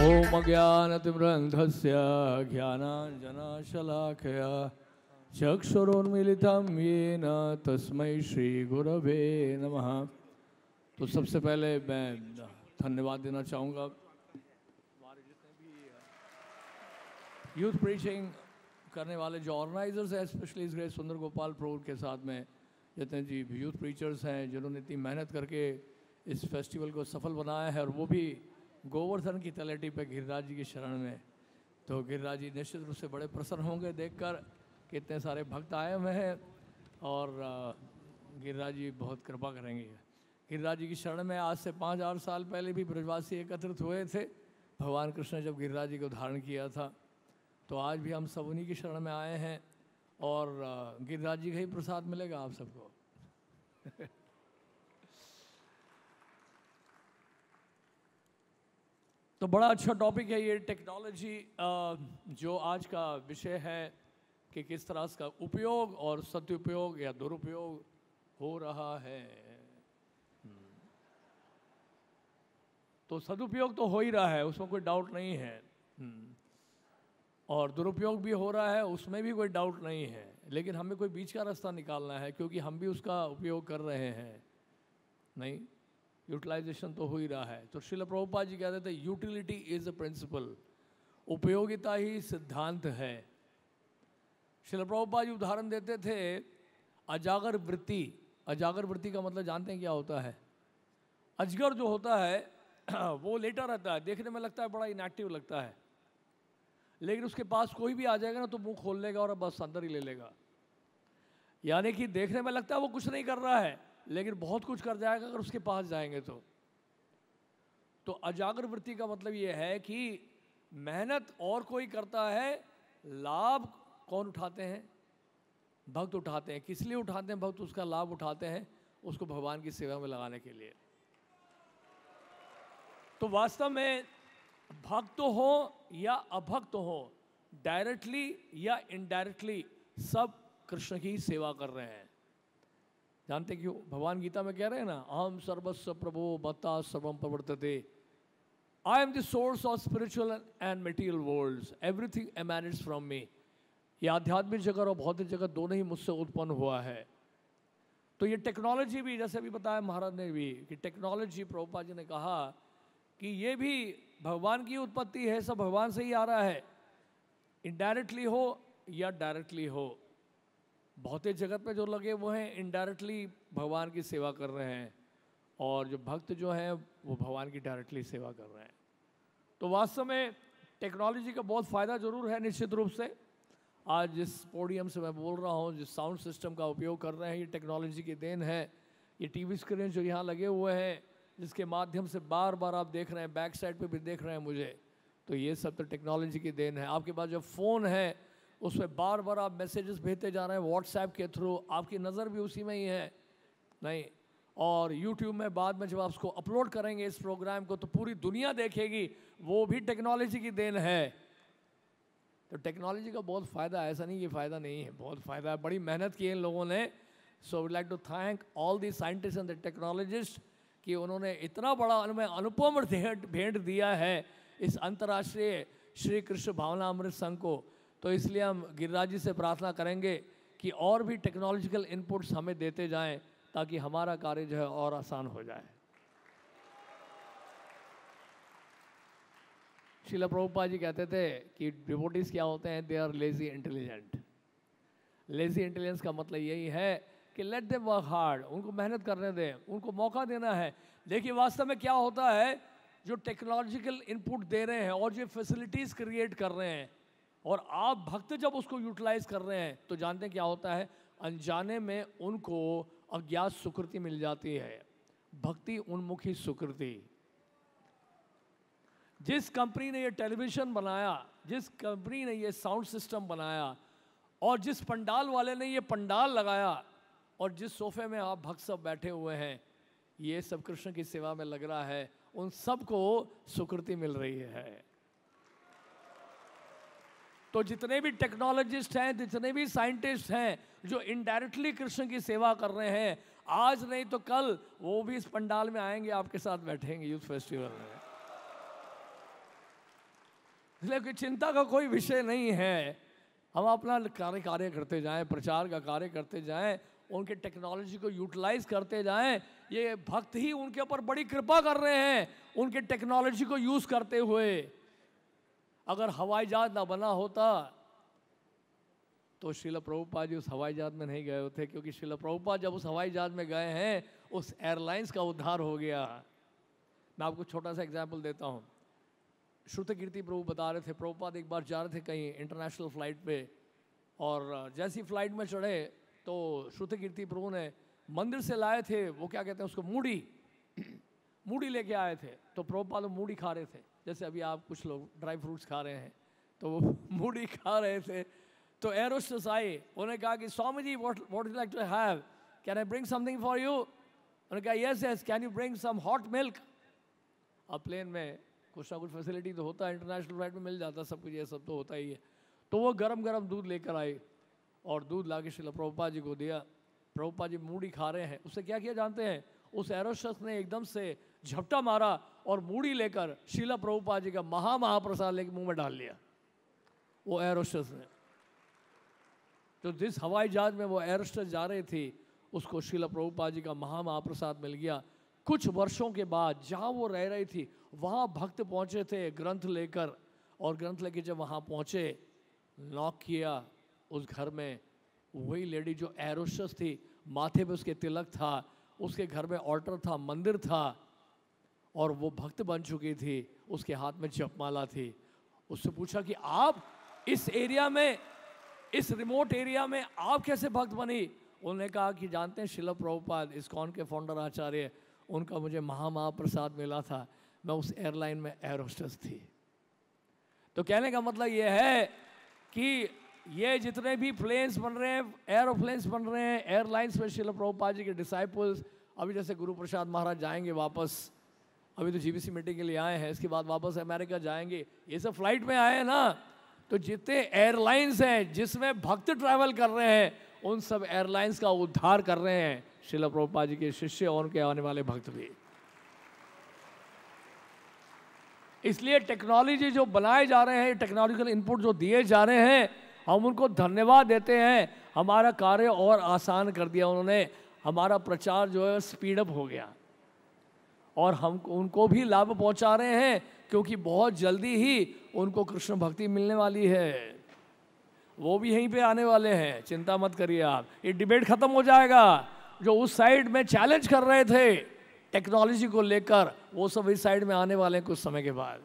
ज्ञानांजनाशलाखया अज्ञानतिमृन्धस्य ये न येन श्री गुरव नम तो सबसे पहले मैं धन्यवाद देना चाहूँगा यूथ प्रीचिंग करने वाले जो ऑर्गेनाइजर्स हैं स्पेशली इस ग्रेट सुंदर गोपाल प्रभु के साथ में जितने जी यूथ प्रीचर्स हैं जिन्होंने इतनी मेहनत करके इस फेस्टिवल को सफल बनाया है और वो भी गोवर्धन की तलेटी पे गिरिराज जी की शरण में तो गिरिराज जी निश्चित रूप से बड़े प्रसन्न होंगे देखकर कितने सारे भक्त आए हुए हैं और गिरिराज जी बहुत कृपा करेंगे गिरिराज जी की शरण में आज से पाँच हज़ार साल पहले भी ब्रजवासी एकत्रित हुए थे भगवान कृष्ण ने जब गिरिराज जी को धारण किया था तो आज भी हम सब उन्हीं की शरण में आए हैं और गिरिराज जी का ही प्रसाद मिलेगा आप सबको तो बड़ा अच्छा टॉपिक है ये टेक्नोलॉजी जो आज का विषय है कि किस तरह इसका उपयोग और सदुपयोग या दुरुपयोग हो रहा है हम्म। तो सदुपयोग तो हो ही रहा है उसमें कोई डाउट नहीं है हम्म। और दुरुपयोग भी हो रहा है उसमें भी कोई डाउट नहीं है लेकिन हमें कोई बीच का रास्ता निकालना है क्योंकि हम भी उसका उपयोग कर रहे हैं नहीं यूटिलाइजेशन तो हो ही रहा है तो शिल प्रभुपा जी कहते थे यूटिलिटी इज अ प्रिंसिपल उपयोगिता ही सिद्धांत है शिल प्रभुपा जी उदाहरण देते थे अजागर वृत्ति अजागर वृत्ति का मतलब जानते हैं क्या होता है अजगर जो होता है वो लेटा रहता है देखने में लगता है बड़ा इनएक्टिव लगता है लेकिन उसके पास कोई भी आ जाएगा ना तो मुंह खोल लेगा और बस अंदर ही ले लेगा यानी कि देखने में लगता है वो कुछ नहीं कर रहा है लेकिन बहुत कुछ कर जाएगा अगर उसके पास जाएंगे तो तो अजागर वृत्ति का मतलब यह है कि मेहनत और कोई करता है लाभ कौन उठाते हैं भक्त उठाते हैं किस लिए उठाते हैं भक्त उसका लाभ उठाते हैं उसको भगवान की सेवा में लगाने के लिए तो वास्तव में भक्त हो या अभक्त हो डायरेक्टली या इनडायरेक्टली सब कृष्ण की सेवा कर रहे हैं जानते क्यों भगवान गीता में कह रहे हैं ना अहम सर्वस्व प्रभो बता सर्वम प्रवर्तते I am the source of spiritual and material world everything emanates from me ये आध्यात्मिक जगह और भौतिक जगह दोनों ही मुझसे उत्पन्न हुआ है तो ये टेक्नोलॉजी भी जैसे अभी बताया महाराज ने भी कि टेक्नोलॉजी प्रभुपा जी ने कहा कि ये भी भगवान की उत्पत्ति है सब भगवान से ही आ रहा है इनडायरेक्टली हो या डायरेक्टली हो भौतिक जगत में जो लगे वो हैं इनडायरेक्टली भगवान की सेवा कर रहे हैं और जो भक्त जो हैं वो भगवान की डायरेक्टली सेवा कर रहे हैं तो वास्तव में टेक्नोलॉजी का बहुत फ़ायदा ज़रूर है निश्चित रूप से आज जिस पोडियम से मैं बोल रहा हूँ जिस साउंड सिस्टम का उपयोग कर रहे हैं ये टेक्नोलॉजी की देन है ये टीवी स्क्रीन जो यहाँ लगे हुए हैं जिसके माध्यम से बार बार आप देख रहे हैं बैक साइड पे भी देख रहे हैं मुझे तो ये सब तो टेक्नोलॉजी की देन है आपके पास जो फ़ोन है उस पर बार बार आप मैसेजेस भेजते जा रहे हैं व्हाट्सएप के थ्रू आपकी नज़र भी उसी में ही है नहीं और यूट्यूब में बाद में जब आप उसको अपलोड करेंगे इस प्रोग्राम को तो पूरी दुनिया देखेगी वो भी टेक्नोलॉजी की देन है तो टेक्नोलॉजी का बहुत फ़ायदा ऐसा नहीं ये फ़ायदा नहीं है बहुत फ़ायदा है बड़ी मेहनत की है इन लोगों ने so we like to thank all the scientist and the technologist कि उन्होंने इतना बड़ा अनुमय अनुपम भेंट दिया है इस अंतर्राष्ट्रीय श्री कृष्ण भावना अमृत संघ को तो इसलिए हम गिरिराज जी से प्रार्थना करेंगे कि और भी टेक्नोलॉजिकल इनपुट्स हमें देते जाएं ताकि हमारा कार्य जो है और आसान हो जाए शिला प्रभुपा जी कहते थे कि डिवोटीज क्या होते हैं they are lazy intelligent lazy intelligence का मतलब यही है कि लेट दे वर्क हार्ड उनको मेहनत करने दें उनको मौका देना है देखिए वास्तव में क्या होता है जो टेक्नोलॉजिकल इनपुट दे रहे हैं और जो फैसिलिटीज़ क्रिएट कर रहे हैं और आप भक्त जब उसको यूटिलाइज कर रहे हैं तो जानते हैं क्या होता है अनजाने में उनको अज्ञात सुकृति मिल जाती है भक्ति उन्मुखी सुकृति जिस कंपनी ने ये टेलीविज़न बनाया जिस कंपनी ने ये साउंड सिस्टम बनाया और जिस पंडाल वाले ने ये पंडाल लगाया और जिस सोफे में आप भक्त सब बैठे हुए हैं ये सब कृष्ण की सेवा में लग रहा है उन सबको सुकृति मिल रही है तो जितने भी टेक्नोलॉजिस्ट हैं जितने भी साइंटिस्ट हैं जो इनडायरेक्टली कृष्ण की सेवा कर रहे हैं आज नहीं तो कल वो भी इस पंडाल में आएंगे आपके साथ बैठेंगे यूथ फेस्टिवल में इसलिए कि चिंता का कोई विषय नहीं है हम अपना कार्य कार्य करते जाएं प्रचार का कार्य करते जाएं उनके टेक्नोलॉजी को यूटिलाइज करते जाएं ये भक्त ही उनके ऊपर बड़ी कृपा कर रहे हैं उनके टेक्नोलॉजी को यूज़ करते हुए अगर हवाई जहाज ना बना होता तो शिला प्रभुपा जी उस हवाई जहाज में नहीं गए होते क्योंकि शिला प्रभुपा जब उस हवाई जहाज में गए हैं उस एयरलाइंस का उद्धार हो गया मैं आपको छोटा सा एग्जाम्पल देता हूँ श्रुत कीर्ति प्रभु बता रहे थे प्रभुपाद एक बार जा रहे थे कहीं इंटरनेशनल फ्लाइट पे और जैसी फ्लाइट में चढ़े तो श्रुत कीर्ति प्रभु ने मंदिर से लाए थे वो क्या कहते हैं उसको मूडी मूढ़ी लेके आए थे तो प्रोपाल मूढ़ी खा रहे थे जैसे अभी आप कुछ लोग ड्राई फ्रूट्स खा रहे हैं तो वो मूढ़ी खा रहे थे तो एरोस्टस आए उन्होंने कहा कि Swami ji what what is like to have can I bring something for you उन्होंने कहा yes yes can you bring some hot milk अब प्लेन में कुछ ना कुछ फैसिलिटी तो होता है इंटरनेशनल फ्लाइट में मिल जाता है सब कुछ ये सब तो होता ही है तो वो गरम गरम दूध लेकर आए और दूध ला के शिला प्रभुपा जी को दिया प्रभुपा जी मूढ़ी खा रहे हैं उससे क्या किया जानते हैं उस एरोस्टस ने एकदम से झपटा मारा और मूड़ी लेकर शीला प्रभुपा जी का महा महाप्रसाद लेकर मुंह में डाल लिया वो एरोस्टस ने तो जिस हवाई जहाज में वो एरोस्टस जा रही थी उसको शीला प्रभुपा जी का महा महाप्रसाद मिल गया कुछ वर्षों के बाद जहाँ वो रह रही थी वहाँ भक्त पहुँचे थे ग्रंथ लेकर और ग्रंथ लेके जब वहाँ पहुँचे नॉक किया उस घर में वही लेडी जो एरोस्टस थी माथे पे उसके तिलक था उसके घर में ऑल्टर था मंदिर था और वो भक्त बन चुके थे उसके हाथ में जपमाला थे उससे पूछा कि आप इस एरिया में इस रिमोट एरिया में आप कैसे भक्त बने उन्होंने कहा कि जानते हैं शिला प्रभुपाद इस्कॉन के फाउंडर आचार्य उनका मुझे महामहाप्रसाद मिला था मैं उस एयरलाइन में एयर होस्टेस थी तो कहने का मतलब यह है कि ये जितने भी प्लेन्स बन रहे हैं एयरोप्लेन्स बन रहे हैं एयरलाइंस में शिला प्रभुपाद जी के डिसाइपल्स अभी जैसे गुरु प्रसाद महाराज जाएंगे वापस अभी तो जीबीसी मीटिंग के लिए आए हैं इसके बाद वापस अमेरिका जाएंगे ये सब फ्लाइट में आए हैं ना तो जितने एयरलाइंस हैं जिसमें भक्त ट्रैवल कर रहे हैं उन सब एयरलाइंस का उद्धार कर रहे हैं शिला प्रोपा जी के शिष्य और उनके आने वाले भक्त भी इसलिए टेक्नोलॉजी जो बनाए जा रहे हैं टेक्नोलॉजिकल इनपुट जो दिए जा रहे हैं हम उनको धन्यवाद देते हैं हमारा कार्य और आसान कर दिया उन्होंने हमारा प्रचार जो है स्पीडअप हो गया और हम उनको भी लाभ पहुंचा रहे हैं क्योंकि बहुत जल्दी ही उनको कृष्ण भक्ति मिलने वाली है वो भी यहीं पे आने वाले हैं चिंता मत करिए आप ये डिबेट खत्म हो जाएगा जो उस साइड में चैलेंज कर रहे थे टेक्नोलॉजी को लेकर वो सब इस साइड में आने वाले हैं कुछ समय के बाद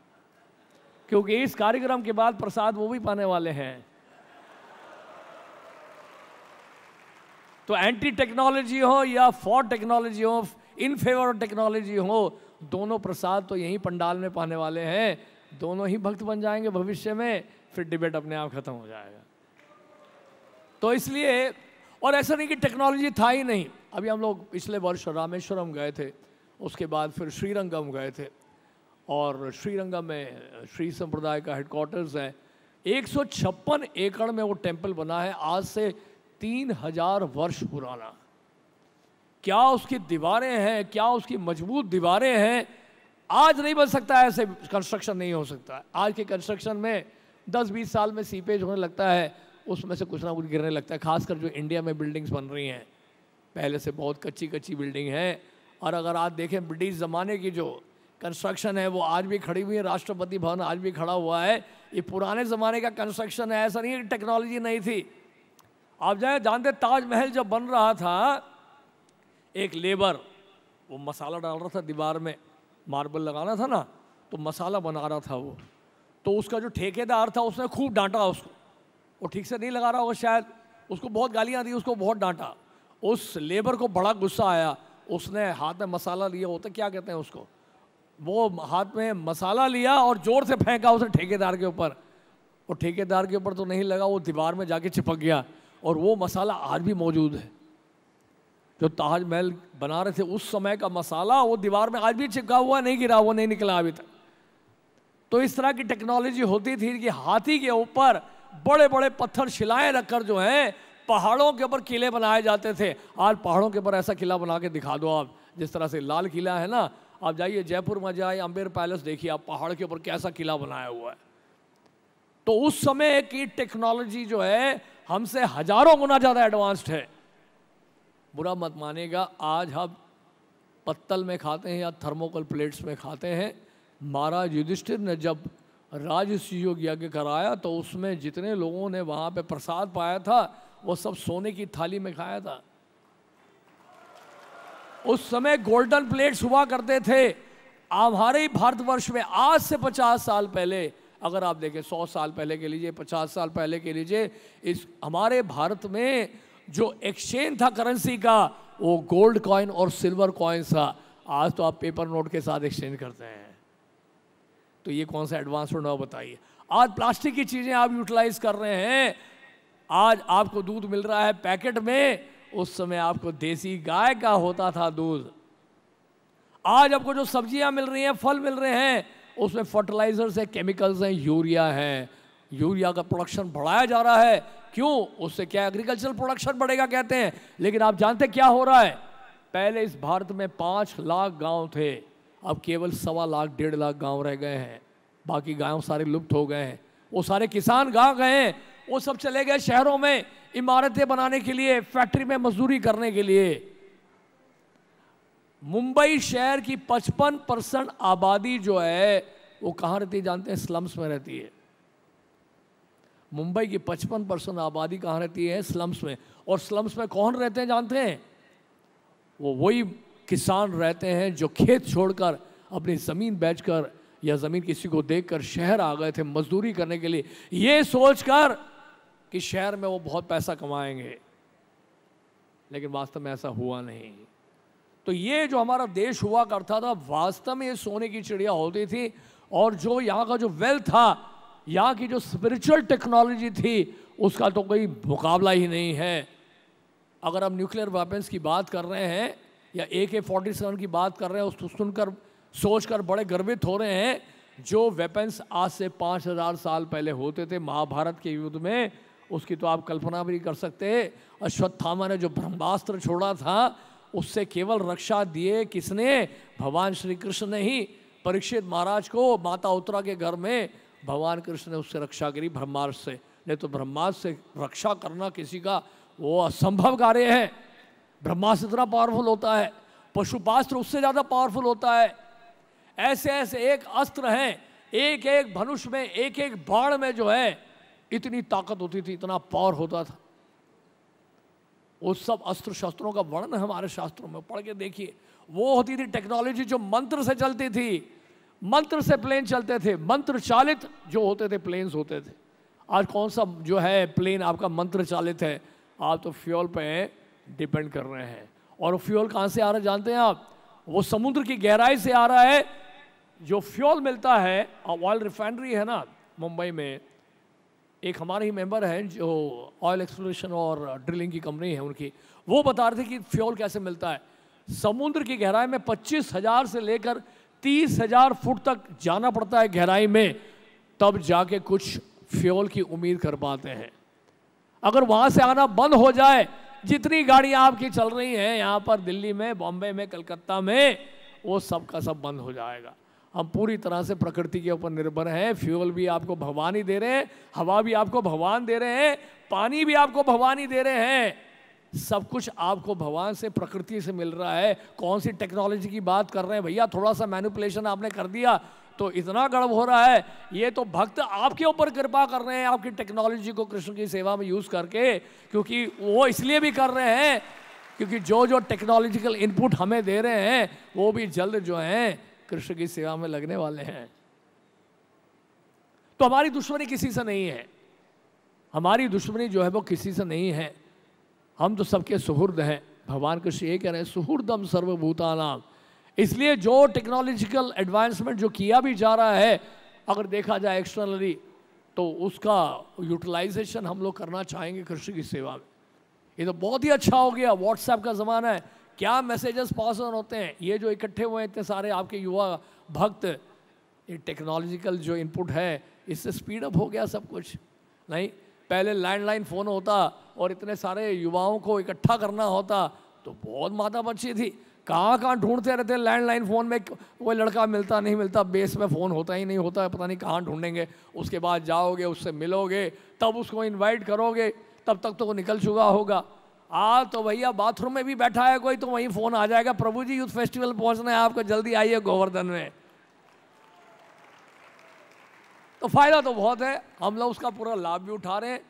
क्योंकि इस कार्यक्रम के बाद प्रसाद वो भी पाने वाले हैं तो एंटी टेक्नोलॉजी हो या फॉर टेक्नोलॉजी हो इन फेवर ऑफ टेक्नोलॉजी हो दोनों प्रसाद तो यहीं पंडाल में पाने वाले हैं दोनों ही भक्त बन जाएंगे भविष्य में फिर डिबेट अपने आप खत्म हो जाएगा तो इसलिए और ऐसा नहीं कि टेक्नोलॉजी था ही नहीं अभी हम लोग पिछले वर्ष रामेश्वरम गए थे उसके बाद फिर श्रीरंगम गए थे और श्रीरंगम में श्री संप्रदाय का हेडक्वार्टर्स है एक एकड़ में वो टेम्पल बना है आज से हजार वर्ष पुराना क्या उसकी दीवारें हैं क्या उसकी मजबूत दीवारें हैं आज नहीं बन सकता ऐसे कंस्ट्रक्शन नहीं हो सकता आज के कंस्ट्रक्शन में 10-20 साल में सीपेज होने लगता है उसमें से कुछ ना कुछ गिरने लगता है खासकर जो इंडिया में बिल्डिंग्स बन रही हैं पहले से बहुत कच्ची कच्ची बिल्डिंग है और अगर आप देखें ब्रिटिश ज़माने की जो कंस्ट्रक्शन है वो आज भी खड़ी हुई है राष्ट्रपति भवन आज भी खड़ा हुआ है ये पुराने ज़माने का कंस्ट्रक्शन है ऐसा नहीं है टेक्नोलॉजी नहीं थी आप जाए जानते ताजमहल जब बन रहा था एक लेबर वो मसाला डाल रहा था दीवार में मार्बल लगाना था ना तो मसाला बना रहा था वो तो उसका जो ठेकेदार था उसने खूब डांटा उसको वो ठीक से नहीं लगा रहा होगा शायद उसको बहुत गालियाँ दी उसको बहुत डांटा उस लेबर को बड़ा गुस्सा आया उसने हाथ में मसाला लिया होता क्या कहते हैं उसको वो हाथ में मसाला लिया और ज़ोर से फेंका उसने ठेकेदार के ऊपर वो ठेकेदार के ऊपर तो नहीं लगा वो दीवार में जाके चिपक गया और वो मसाला आज भी मौजूद है जो ताजमहल बना रहे थे उस समय का मसाला वो दीवार में आज भी चिपका हुआ नहीं गिरा वो नहीं निकला अभी तक तो इस तरह की टेक्नोलॉजी होती थी कि हाथी के ऊपर बड़े बड़े पत्थर शिलाएं रखकर जो हैं पहाड़ों के ऊपर किले बनाए जाते थे आज पहाड़ों के ऊपर ऐसा किला बना के दिखा दो आप जिस तरह से लाल किला है ना आप जाइए जयपुर में जाए अम्बेर पैलेस देखिए आप पहाड़ के ऊपर कैसा किला बनाया हुआ है तो उस समय की टेक्नोलॉजी जो है हमसे हजारों गुना ज़्यादा एडवांस्ड है बुरा मत मानेगा आज हम पत्तल में खाते हैं या थर्मोकोल प्लेट्स में खाते हैं महाराज युधिष्ठिर ने जब राजसी यज्ञ कराया तो उसमें जितने लोगों ने वहाँ पे प्रसाद पाया था वो सब सोने की थाली में खाया था उस समय गोल्डन प्लेट्स हुआ करते थे हमारे ही भारतवर्ष में आज से पचास साल पहले अगर आप देखें सौ साल पहले के लीजिए पचास साल पहले के लीजिए इस हमारे भारत में जो एक्सचेंज था करेंसी का वो गोल्ड कॉइन और सिल्वर कॉइन्स था आज तो आप पेपर नोट के साथ एक्सचेंज करते हैं तो ये कौन सा हो ना बताइए आज प्लास्टिक की चीज़ें आप यूटिलाइज कर रहे हैं आज आपको दूध मिल रहा है पैकेट में उस समय आपको देसी गाय का होता था दूध आज आपको जो सब्जियां मिल रही हैं फल मिल रहे हैं उसमें फर्टिलाइजर्स हैं केमिकल्स हैं यूरिया हैं यूरिया का प्रोडक्शन बढ़ाया जा रहा है क्यों उससे क्या एग्रीकल्चरल प्रोडक्शन बढ़ेगा कहते हैं लेकिन आप जानते क्या हो रहा है पहले इस भारत में पाँच लाख गांव थे अब केवल सवा लाख डेढ़ लाख गांव रह गए हैं बाकी गांव सारे लुप्त हो गए हैं वो सारे किसान गाँव गए हैं वो सब चले गए शहरों में इमारतें बनाने के लिए फैक्ट्री में मजदूरी करने के लिए मुंबई शहर की 55 परसेंट आबादी जो है वो कहाँ रहती है जानते हैं स्लम्स में रहती है मुंबई की 55 परसेंट आबादी कहाँ रहती है स्लम्स में और स्लम्स में कौन रहते हैं जानते हैं वो वही किसान रहते हैं जो खेत छोड़कर अपनी ज़मीन बेचकर या ज़मीन किसी को देखकर शहर आ गए थे मजदूरी करने के लिए ये सोचकर कि शहर में वो बहुत पैसा कमाएंगे लेकिन वास्तव में ऐसा हुआ नहीं तो ये जो हमारा देश हुआ करता था वास्तव में ये सोने की चिड़िया होती थी और जो यहाँ का जो वेल्थ था यहाँ की जो स्पिरिचुअल टेक्नोलॉजी थी उसका तो कोई मुकाबला ही नहीं है अगर हम न्यूक्लियर वेपन्स की बात कर रहे हैं या ए के फोर्टी सेवन की बात कर रहे हैं उसको तो सुनकर सोच कर बड़े गर्वित हो रहे हैं जो वेपन्स आज से पाँच हज़ार साल पहले होते थे महाभारत के युद्ध में उसकी तो आप कल्पना भी कर सकते अश्वत्थामा ने जो ब्रह्मास्त्र छोड़ा था उससे केवल रक्षा दिए किसने भगवान श्री कृष्ण ने ही परीक्षित महाराज को माता उत्तरा के घर में भगवान कृष्ण ने उससे रक्षा करी ब्रह्मास्त्र से नहीं तो ब्रह्मास्त्र से रक्षा करना किसी का वो असंभव कार्य है ब्रह्मास्त्र इतना पावरफुल होता है पशुपास्त्र उससे ज़्यादा पावरफुल होता है ऐसे ऐसे एक अस्त्र हैं एक एक धनुष में एक एक बाण में जो है इतनी ताकत होती थी इतना पावर होता था उस सब अस्त्र शस्त्रों का वर्णन हमारे शास्त्रों में पढ़ के देखिए वो होती थी टेक्नोलॉजी जो मंत्र से चलती थी मंत्र से प्लेन चलते थे मंत्र चालित जो होते थे प्लेन्स होते थे आज कौन सा जो है प्लेन आपका मंत्र चालित है आप तो फ्यूल पे डिपेंड कर रहे हैं और फ्यूल कहाँ से आ रहा है जानते हैं आप वो समुद्र की गहराई से आ रहा है जो फ्यूल मिलता है ऑयल रिफाइनरी है ना मुंबई में एक हमारे ही मेंबर हैं जो ऑयल एक्सप्लोरेशन और ड्रिलिंग की कंपनी है उनकी वो बता रहे थे कि फ्यूल कैसे मिलता है समुद्र की गहराई में पच्चीस हज़ार से लेकर तीस हजार फुट तक जाना पड़ता है गहराई में तब जाके कुछ फ्यूल की उम्मीद कर पाते हैं अगर वहां से आना बंद हो जाए जितनी गाड़ियां आपकी चल रही हैं यहाँ पर दिल्ली में बॉम्बे में कलकत्ता में वो सब का सब बंद हो जाएगा हम पूरी तरह से प्रकृति के ऊपर निर्भर हैं फ्यूल भी आपको भगवान ही दे रहे हैं हवा भी आपको भगवान दे रहे हैं पानी भी आपको भगवान ही दे रहे हैं सब कुछ आपको भगवान से प्रकृति से मिल रहा है कौन सी टेक्नोलॉजी की बात कर रहे हैं भैया थोड़ा सा मैनुपुलेशन आपने कर दिया तो इतना गर्व हो रहा है ये तो भक्त आपके ऊपर कृपा कर रहे हैं आपकी टेक्नोलॉजी को कृष्ण की सेवा में यूज़ करके क्योंकि वो इसलिए भी कर रहे हैं क्योंकि जो जो टेक्नोलॉजिकल इनपुट हमें दे रहे हैं वो भी जल्द जो है कृष्ण की सेवा में लगने वाले हैं तो हमारी दुश्मनी किसी से नहीं है हमारी दुश्मनी जो है वो किसी से नहीं है हम तो सबके सुहृद हैं भगवान कृष्ण ये कह रहे हैं सुहृदम सर्वभूतानाम इसलिए जो टेक्नोलॉजिकल एडवांसमेंट जो किया भी जा रहा है अगर देखा जाए एक्सटर्नली तो उसका यूटिलाइजेशन हम लोग करना चाहेंगे कृष्ण की सेवा में ये तो बहुत ही अच्छा हो गया व्हाट्सएप का ज़माना है क्या मैसेजेस पास ऑन होते हैं ये जो इकट्ठे हुए हैं इतने सारे आपके युवा भक्त ये टेक्नोलॉजिकल जो इनपुट है इससे स्पीड अप हो गया सब कुछ नहीं पहले लैंडलाइन फ़ोन होता और इतने सारे युवाओं को इकट्ठा करना होता तो बहुत माता बच्ची थी कहाँ कहाँ ढूंढते रहते लैंडलाइन फ़ोन में कोई लड़का मिलता नहीं मिलता बेस में फ़ोन होता ही नहीं होता है पता नहीं कहाँ ढूंढेंगे उसके बाद जाओगे उससे मिलोगे तब उसको इनवाइट करोगे तब तक तो वो निकल चुका होगा आ तो भैया बाथरूम में भी बैठा है कोई तो वहीं फ़ोन आ जाएगा प्रभु जी यूथ फेस्टिवल पहुँचना है आपको जल्दी आइए गोवर्धन में तो फ़ायदा तो बहुत है हम लोग उसका पूरा लाभ भी उठा रहे हैं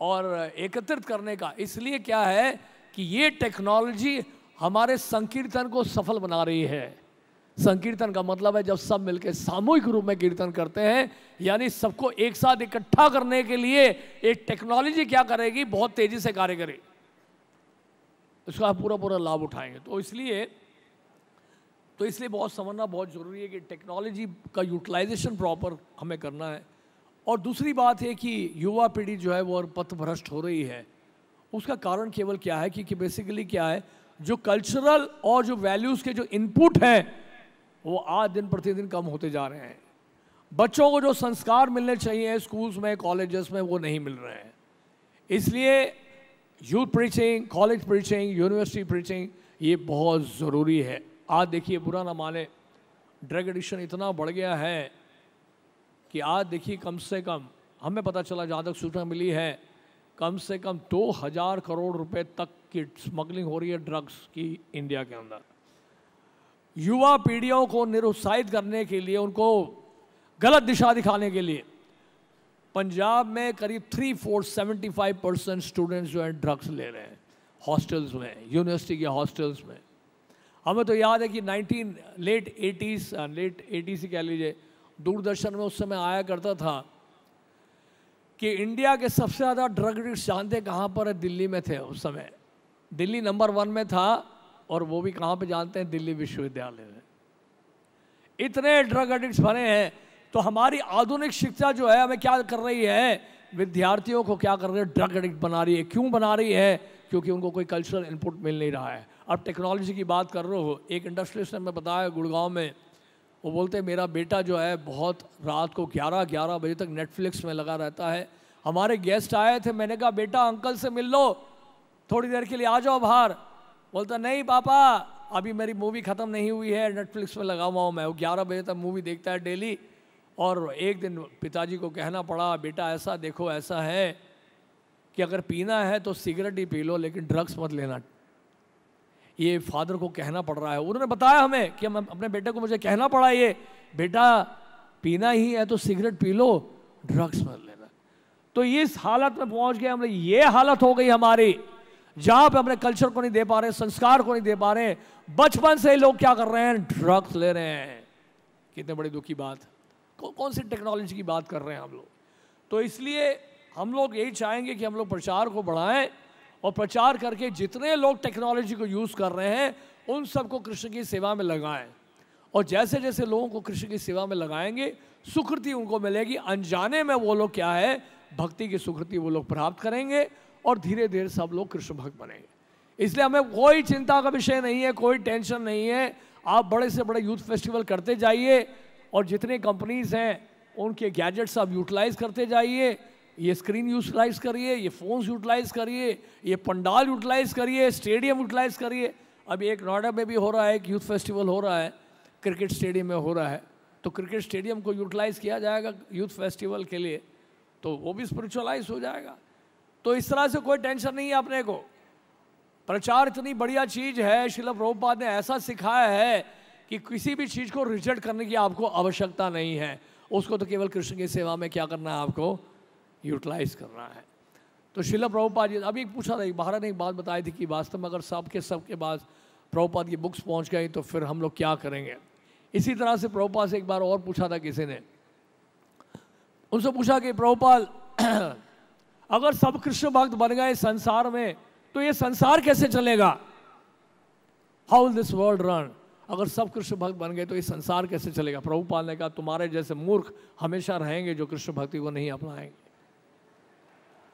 और एकत्रित करने का इसलिए क्या है कि ये टेक्नोलॉजी हमारे संकीर्तन को सफल बना रही है संकीर्तन का मतलब है जब सब मिलकर सामूहिक रूप में कीर्तन करते हैं यानी सबको एक साथ इकट्ठा करने के लिए एक टेक्नोलॉजी क्या करेगी बहुत तेज़ी से कार्य करेगी उसका पूरा पूरा लाभ उठाएंगे तो इसलिए तो इसलिए बहुत समझना बहुत ज़रूरी है कि टेक्नोलॉजी का यूटिलाइजेशन प्रॉपर हमें करना है और दूसरी बात है कि युवा पीढ़ी जो है वो पथ भ्रष्ट हो रही है उसका कारण केवल क्या है कि, कि बेसिकली क्या है जो कल्चरल और जो वैल्यूज़ के जो इनपुट हैं वो आज दिन प्रतिदिन कम होते जा रहे हैं बच्चों को जो संस्कार मिलने चाहिए स्कूल्स में कॉलेजेस में वो नहीं मिल रहे हैं इसलिए youth preaching college preaching university preaching ये बहुत ज़रूरी है आज देखिए बुरा ना माने ड्रग एडिक्शन इतना बढ़ गया है कि आज देखिए कम से कम हमें पता चला जहाँ तक सूचना मिली है कम से कम दो हज़ार करोड़ रुपए तक की स्मगलिंग हो रही है ड्रग्स की इंडिया के अंदर युवा पीढ़ियों को निरुत्साहित करने के लिए उनको गलत दिशा दिखाने के लिए पंजाब में करीब three four seventy five percent students जो हैं ड्रग्स ले रहे हैं हॉस्टल्स में यूनिवर्सिटी के हॉस्टल्स में हमें तो याद है कि 19 लेट 80s लेट 80 से कह लीजिए दूरदर्शन में उस समय आया करता था कि इंडिया के सबसे ज़्यादा ड्रग एडिक्ट जानते कहाँ पर है दिल्ली में थे उस समय दिल्ली नंबर वन में था और वो भी कहाँ पे जानते हैं दिल्ली विश्वविद्यालय में इतने ड्रग एडिक्ट बने हैं तो हमारी आधुनिक शिक्षा जो है हमें क्या कर रही है विद्यार्थियों को क्या कर रही है ड्रग एडिक्ट बना रही है क्यों बना रही है क्योंकि उनको कोई कल्चरल इनपुट मिल नहीं रहा है अब टेक्नोलॉजी की बात कर रहे हो एक इंडस्ट्रियलिस्ट ने मैं बताया गुड़गांव में वो बोलते मेरा बेटा जो है बहुत रात को ग्यारह ग्यारह बजे तक नेटफ्लिक्स में लगा रहता है हमारे गेस्ट आए थे मैंने कहा बेटा अंकल से मिल लो थोड़ी देर के लिए आ जाओ बाहर बोलता नहीं पापा अभी मेरी मूवी ख़त्म नहीं हुई है नेटफ्लिक्स में लगा हुआ हूँ मैं वो ग्यारह बजे तक मूवी देखता है डेली और एक दिन पिताजी को कहना पड़ा बेटा ऐसा देखो ऐसा है कि अगर पीना है तो सिगरेट ही पी लो लेकिन ड्रग्स मत लेना ये फादर को कहना पड़ रहा है उन्होंने बताया हमें कि हम अपने बेटे को मुझे कहना पड़ा ये बेटा पीना ही है तो सिगरेट पी लो ड्रग्स मत लेना तो इस हालत में पहुंच गए हमने ये हालत हो गई हमारी जहां पे अपने कल्चर को नहीं दे पा रहे संस्कार को नहीं दे पा रहे बचपन से लोग क्या कर रहे हैं ड्रग्स ले रहे हैं कितने बड़ी दुखी बात कौ, कौन सी टेक्नोलॉजी की बात कर रहे हैं हम लोग तो इसलिए हम लोग यही चाहेंगे कि हम लोग प्रचार को बढ़ाएं और प्रचार करके जितने लोग टेक्नोलॉजी को यूज़ कर रहे हैं उन सबको कृष्ण की सेवा में लगाएं और जैसे जैसे लोगों को कृष्ण की सेवा में लगाएंगे सुकृति उनको मिलेगी अनजाने में वो लोग क्या है भक्ति की सुकृति वो लोग प्राप्त करेंगे और धीरे धीरे सब लोग कृष्ण भक्त बनेंगे इसलिए हमें कोई चिंता का विषय नहीं है कोई टेंशन नहीं है आप बड़े से बड़े यूथ फेस्टिवल करते जाइए और जितने कंपनीज हैं उनके गैजेट्स आप यूटिलाइज करते जाइए ये स्क्रीन यूटिलाइज करिए ये फ़ोन्स यूटिलाइज करिए ये पंडाल यूटिलाइज करिए स्टेडियम यूटिलाइज करिए अब एक नोएडा में भी हो रहा है एक यूथ फेस्टिवल हो रहा है क्रिकेट स्टेडियम में हो रहा है तो क्रिकेट स्टेडियम को यूटिलाइज किया जाएगा यूथ फेस्टिवल के लिए तो वो भी स्पिरिचुअलाइज हो जाएगा तो इस तरह से कोई टेंशन नहीं है अपने को प्रचार इतनी बढ़िया चीज़ है शिलभ रोपाद ने ऐसा सिखाया है कि किसी भी चीज़ को रिजेक्ट करने की आपको आवश्यकता नहीं है उसको तो केवल कृष्ण की सेवा में क्या करना है आपको यूटिलाइज कर रहा है तो शिला प्रभुपाद जी अभी पूछा था बाहर ने एक बात बताई थी कि वास्तव में अगर सब के सब के पास प्रभुपाद की बुक्स पहुंच गई तो फिर हम लोग क्या करेंगे इसी तरह से प्रभुपाल से एक बार और पूछा था किसी ने उनसे पूछा कि प्रभुपाल अगर सब कृष्ण भक्त बन गए संसार में तो ये संसार कैसे चलेगा हाउ दिस वर्ल्ड रन अगर सब कृष्ण भक्त बन गए तो ये संसार कैसे चलेगा प्रभुपाल ने कहा तुम्हारे जैसे मूर्ख हमेशा रहेंगे जो कृष्ण भक्ति को नहीं अपनाएंगे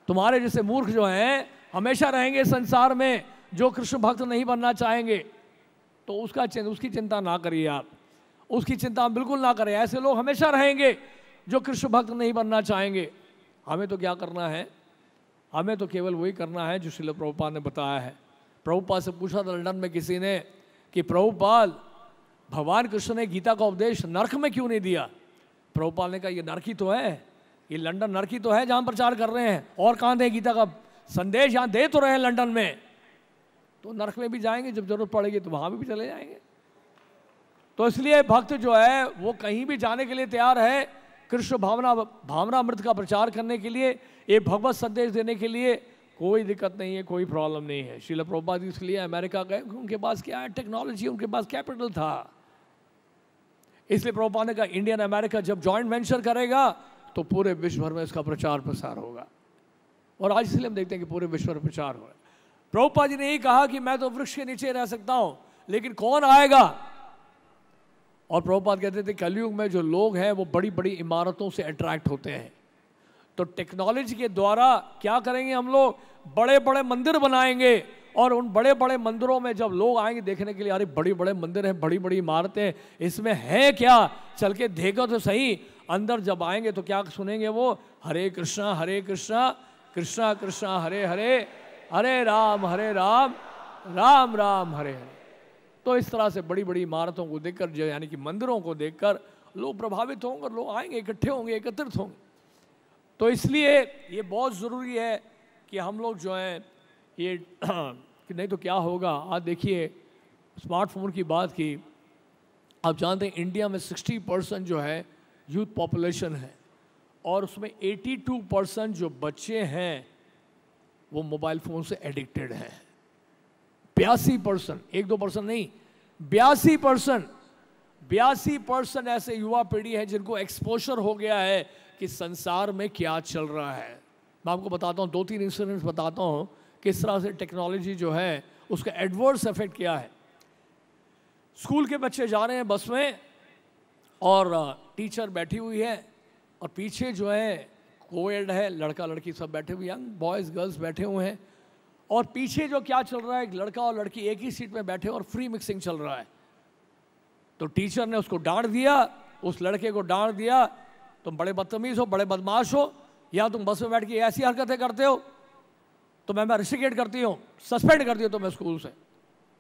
तुम्हारे जैसे मूर्ख जो हैं हमेशा रहेंगे संसार में जो कृष्ण भक्त नहीं बनना चाहेंगे तो उसका उसकी चिंता ना करिए आप उसकी चिंता बिल्कुल ना करें ऐसे लोग हमेशा रहेंगे जो कृष्ण भक्त नहीं बनना चाहेंगे हमें तो क्या करना है हमें तो केवल वही करना है जो शिल प्रभुपाल ने बताया है प्रभुपाल से पूछा था लंडन में किसी ने कि प्रभुपाल भगवान कृष्ण ने गीता का उपदेश नरक में क्यों नहीं दिया प्रभुपाल ने कहा यह नरक ही तो है ये लंदन नरकी तो है जहां प्रचार कर रहे हैं और कहां दे गीता का संदेश यहाँ दे तो रहे हैं लंदन में तो नरक में भी जाएंगे जब जरूरत पड़ेगी तो वहां भी, भी चले जाएंगे तो इसलिए भक्त जो है वो कहीं भी जाने के लिए तैयार है कृष्ण भावना भावना अमृत का प्रचार करने के लिए ये भगवत संदेश देने के लिए कोई दिक्कत नहीं है कोई प्रॉब्लम नहीं है शिला जी इसलिए अमेरिका गए उनके पास क्या है टेक्नोलॉजी उनके पास कैपिटल था इसलिए प्रभुपा ने कहा इंडियन अमेरिका जब जॉइंट वेंचर करेगा तो पूरे विश्व भर में इसका प्रचार प्रसार होगा और आज इसलिए हम देखते हैं कि पूरे विश्व में प्रचार हो रहा है प्रभुपा जी ने यही कहा कि मैं तो वृक्ष के नीचे रह सकता हूं लेकिन कौन आएगा और प्रभुपाद कहते थे कलयुग में जो लोग हैं वो बड़ी बड़ी इमारतों से अट्रैक्ट होते हैं तो टेक्नोलॉजी के द्वारा क्या करेंगे हम लोग बड़े बड़े मंदिर बनाएंगे और उन बड़े बड़े मंदिरों में जब लोग आएंगे देखने के लिए अरे बड़ी बड़े मंदिर हैं बड़ी बड़ी इमारतें इसमें है क्या चल के देखो तो सही अंदर जब आएंगे तो क्या सुनेंगे वो हरे कृष्णा हरे कृष्णा कृष्णा कृष्णा हरे हरे हरे राम हरे राम राम राम हरे हरे तो इस तरह से बड़ी बड़ी इमारतों को देखकर जो यानी कि मंदिरों को देखकर लोग प्रभावित होंगे और लोग आएंगे इकट्ठे होंगे एकत्रित होंगे तो इसलिए ये बहुत ज़रूरी है कि हम लोग जो हैं ये कि नहीं तो क्या होगा आज देखिए स्मार्टफोन की बात की आप जानते हैं इंडिया में 60 परसेंट जो है यूथ पॉपुलेशन है और उसमें 82 परसेंट जो बच्चे हैं वो मोबाइल फ़ोन से एडिक्टेड हैं बयासी परसेंट एक दो परसेंट नहीं बयासी परसेंट बयासी परसेंट ऐसे युवा पीढ़ी है जिनको एक्सपोजर हो गया है कि संसार में क्या चल रहा है मैं आपको बताता हूँ दो तीन इंसिडेंट्स बताता हूँ किस तरह से टेक्नोलॉजी जो है उसका एडवर्स इफेक्ट क्या है स्कूल के बच्चे जा रहे हैं बस में और टीचर बैठी हुई है और पीछे जो है कोएड है लड़का लड़की सब बैठे हुए यंग बॉयज़ गर्ल्स बैठे हुए हैं और पीछे जो क्या चल रहा है एक लड़का और लड़की एक ही सीट में बैठे और फ्री मिक्सिंग चल रहा है तो टीचर ने उसको डांट दिया उस लड़के को डांट दिया तुम बड़े बदतमीज़ हो बड़े बदमाश हो या तुम बस में बैठ के ऐसी हरकतें करते हो तो मैं मैं रिसिकेट करती हूँ सस्पेंड करती हूँ तो मैं स्कूल से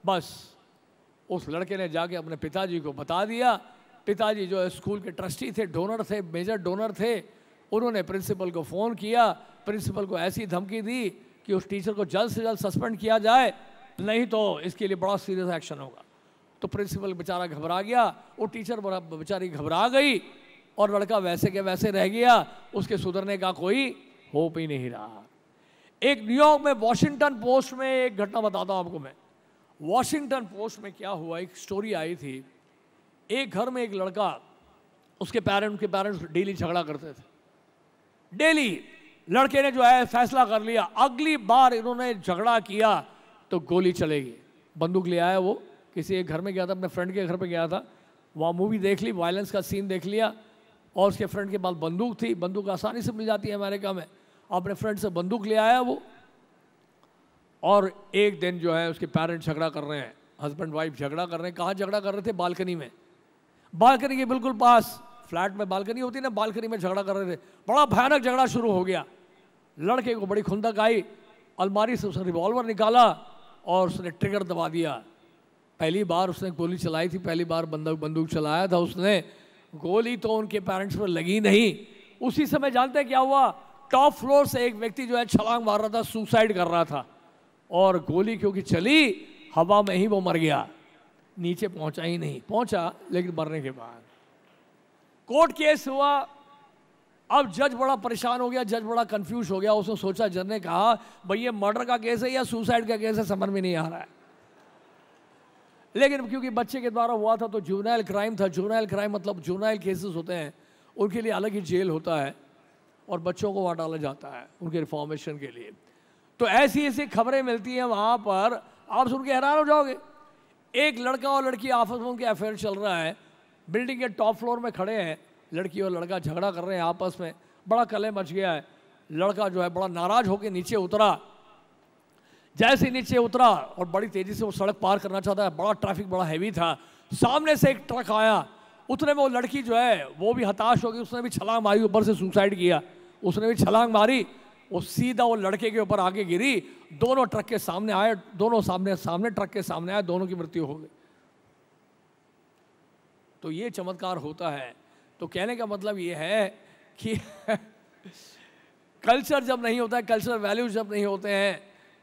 बस उस लड़के ने जाके अपने पिताजी को बता दिया पिताजी जो है स्कूल के ट्रस्टी थे डोनर थे मेजर डोनर थे उन्होंने प्रिंसिपल को फ़ोन किया प्रिंसिपल को ऐसी धमकी दी कि उस टीचर को जल्द से जल्द सस्पेंड किया जाए नहीं तो इसके लिए बड़ा सीरियस एक्शन होगा तो प्रिंसिपल बेचारा घबरा गया वो टीचर बेचारी घबरा गई और लड़का वैसे के वैसे रह गया उसके सुधरने का कोई होप ही नहीं रहा एक न्यूयॉर्क में वॉशिंगटन पोस्ट में एक घटना बताता हूँ आपको मैं वॉशिंगटन पोस्ट में क्या हुआ एक स्टोरी आई थी एक घर में एक लड़का उसके पेरेंट उनके पेरेंट्स डेली झगड़ा करते थे डेली लड़के ने जो है फैसला कर लिया अगली बार इन्होंने झगड़ा किया तो गोली चलेगी बंदूक ले आया वो किसी एक घर में गया था अपने फ्रेंड के घर पे गया था वहाँ मूवी देख ली वायलेंस का सीन देख लिया और उसके फ्रेंड के पास बंदूक थी बंदूक आसानी से मिल जाती है अमेरिका में अपने फ्रेंड से बंदूक ले आया वो और एक दिन जो है उसके पेरेंट्स झगड़ा कर रहे हैं हस्बैंड वाइफ झगड़ा कर रहे हैं कहाँ झगड़ा कर रहे थे बालकनी में बालकनी के बिल्कुल पास फ्लैट में बालकनी होती ना बालकनी में झगड़ा कर रहे थे बड़ा भयानक झगड़ा शुरू हो गया लड़के को बड़ी खुंदक आई अलमारी से उसने रिवॉल्वर निकाला और उसने ट्रिगर दबा दिया पहली बार उसने गोली चलाई थी पहली बार बंदूक बंदूक चलाया था उसने गोली तो उनके पेरेंट्स पर लगी नहीं उसी समय जानते क्या हुआ टॉप फ्लोर से एक व्यक्ति जो है छलांग मार रहा था सुसाइड कर रहा था और गोली क्योंकि चली हवा में ही वो मर गया नीचे पहुंचा ही नहीं पहुंचा लेकिन मरने के बाद कोर्ट केस हुआ अब जज बड़ा परेशान हो गया जज बड़ा कंफ्यूज हो गया उसने सोचा जज ने कहा भाई ये मर्डर का केस है या सुसाइड का केस है समझ में नहीं आ रहा है लेकिन क्योंकि बच्चे के द्वारा हुआ था तो जुनाइल क्राइम था जुनाइल क्राइम मतलब जुनाइल केसेस होते हैं उनके लिए अलग ही जेल होता है और बच्चों को वहाँ डाला जाता है उनके रिफॉर्मेशन के लिए तो ऐसी ऐसी खबरें मिलती हैं वहाँ पर आप सुन के हैरान हो जाओगे एक लड़का और लड़की आपस में उनके अफेयर चल रहा है बिल्डिंग के टॉप फ्लोर में खड़े हैं लड़की और लड़का झगड़ा कर रहे हैं आपस में बड़ा कले मच गया है लड़का जो है बड़ा नाराज होकर नीचे उतरा जैसे नीचे उतरा और बड़ी तेज़ी से वो सड़क पार करना चाहता है बड़ा ट्रैफिक बड़ा हैवी था सामने से एक ट्रक आया उतने में वो लड़की जो है वो भी हताश हो गई उसने भी छलांग मारी ऊपर से सुसाइड किया उसने भी छलांग मारी वो सीधा वो लड़के के ऊपर आगे गिरी दोनों ट्रक के सामने आए दोनों सामने सामने ट्रक के सामने आए दोनों की मृत्यु हो गई तो ये चमत्कार होता है तो कहने का मतलब ये है कि कल्चर जब नहीं होता है कल्चर वैल्यूज जब नहीं होते हैं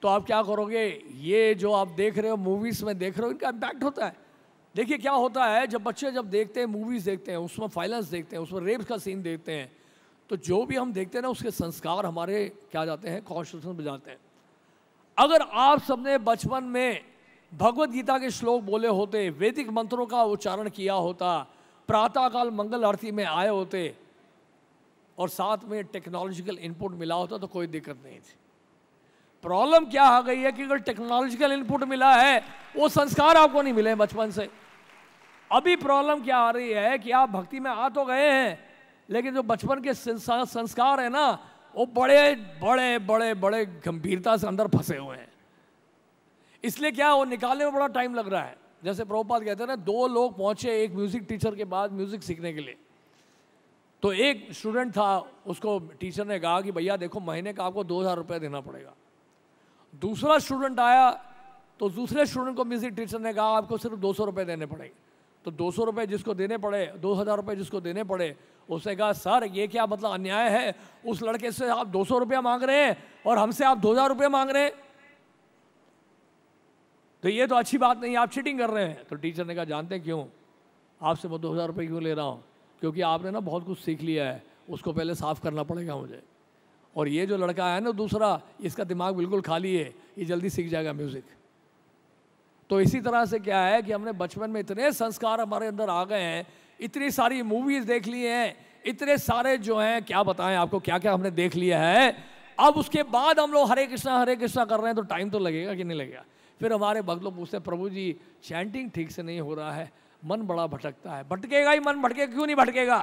तो आप क्या करोगे ये जो आप देख रहे हो मूवीज़ में देख रहे हो इनका इम्पैक्ट होता है देखिए क्या होता है जब बच्चे जब देखते हैं मूवीज़ देखते हैं उसमें फाइलेंस देखते हैं उसमें रेप का सीन देखते हैं तो जो भी हम देखते हैं ना उसके संस्कार हमारे क्या जाते हैं कॉन्स्टिट्यूशन में जाते हैं अगर आप सबने बचपन में भगवत गीता के श्लोक बोले होते वैदिक मंत्रों का उच्चारण किया होता प्रातःकाल मंगल आरती में आए होते और साथ में टेक्नोलॉजिकल इनपुट मिला होता तो कोई दिक्कत नहीं थी प्रॉब्लम क्या आ गई है कि अगर टेक्नोलॉजिकल इनपुट मिला है वो संस्कार आपको नहीं मिले बचपन से अभी प्रॉब्लम क्या आ रही है कि आप भक्ति में आ तो गए हैं लेकिन जो बचपन के संस्कार है ना वो बड़े बड़े बड़े बड़े गंभीरता से अंदर फंसे हुए हैं इसलिए क्या वो निकालने में बड़ा टाइम लग रहा है जैसे प्रभुपात कहते हैं ना दो लोग पहुंचे एक म्यूज़िक टीचर के बाद म्यूज़िक सीखने के लिए तो एक स्टूडेंट था उसको टीचर ने कहा कि भैया देखो महीने का आपको दो हज़ार रुपया देना पड़ेगा दूसरा स्टूडेंट आया तो दूसरे स्टूडेंट को म्यूज़िक टीचर ने कहा आपको सिर्फ दो सौ देने पड़ेंगे तो दो सौ जिसको देने पड़े दो हज़ार जिसको देने पड़े उसने कहा सर ये क्या मतलब अन्याय है उस लड़के से आप दो सौ रुपया मांग रहे हैं और हमसे आप दो हज़ार रुपया मांग रहे हैं तो ये तो अच्छी बात नहीं आप चीटिंग कर रहे हैं तो टीचर ने कहा जानते क्यों आपसे मैं दो हज़ार रुपये क्यों ले रहा हूँ क्योंकि आपने ना बहुत कुछ सीख लिया है उसको पहले साफ़ करना पड़ेगा मुझे और ये जो लड़का है ना दूसरा इसका दिमाग बिल्कुल खाली है ये जल्दी सीख जाएगा म्यूज़िक तो इसी तरह से क्या है कि हमने बचपन में इतने संस्कार हमारे अंदर आ गए हैं इतनी सारी मूवीज देख ली हैं इतने सारे जो हैं क्या बताएं आपको क्या क्या हमने देख लिया है अब उसके बाद हम लोग हरे कृष्णा हरे कृष्णा कर रहे हैं तो टाइम तो लगेगा कि नहीं लगेगा फिर हमारे भक्त लोग पूछते प्रभु जी चैंटिंग ठीक से नहीं हो रहा है मन बड़ा भटकता है भटकेगा ही मन भटकेगा क्यों नहीं भटकेगा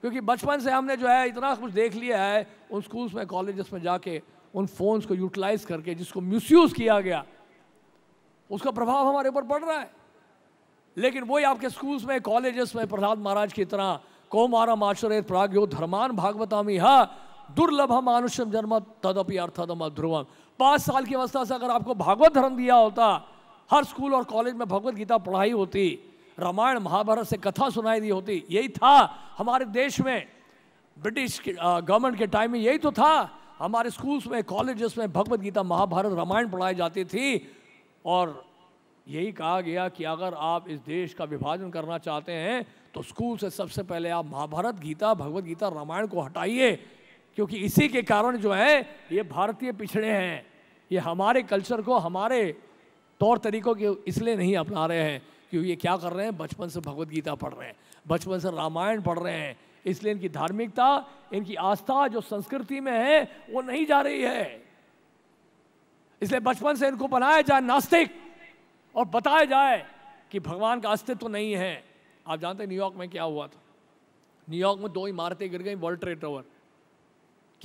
क्योंकि बचपन से हमने जो है इतना कुछ देख लिया है उन स्कूल्स में कॉलेज में जाके उन फ़ोन्स को यूटिलाइज करके जिसको मिसयूज़ किया गया उसका प्रभाव हमारे ऊपर पड़ रहा है लेकिन वही आपके स्कूल्स में कॉलेजेस में प्रहलाद महाराज की तरह कौमारा माशरे प्राग्यो धर्मान भागवतामी हा दुर्लभ मानुष्यम जन्म तदपि अर्थदम ध्रुवम पाँच साल की अवस्था से अगर आपको भागवत धर्म दिया होता हर स्कूल और कॉलेज में भगवत गीता पढ़ाई होती रामायण महाभारत से कथा सुनाई दी होती यही था हमारे देश में ब्रिटिश गवर्नमेंट के टाइम में यही तो था हमारे स्कूल्स में कॉलेजेस में भगवत गीता महाभारत रामायण पढ़ाई जाती थी और यही कहा गया कि अगर आप इस देश का विभाजन करना चाहते हैं तो स्कूल से सबसे पहले आप महाभारत गीता भगवत गीता रामायण को हटाइए क्योंकि इसी के कारण जो है ये भारतीय पिछड़े हैं ये हमारे कल्चर को हमारे तौर तरीक़ों के इसलिए नहीं अपना रहे हैं क्योंकि ये क्या कर रहे हैं बचपन से भगवत गीता पढ़ रहे हैं बचपन से रामायण पढ़ रहे हैं इसलिए इनकी धार्मिकता इनकी आस्था जो संस्कृति में है वो नहीं जा रही है इसलिए बचपन से इनको बनाया जाए नास्तिक और बताया जाए कि भगवान का अस्तित्व तो नहीं है आप जानते हैं न्यूयॉर्क में क्या हुआ था न्यूयॉर्क में दो इमारतें गिर गई वर्ल्ड ट्रेड टावर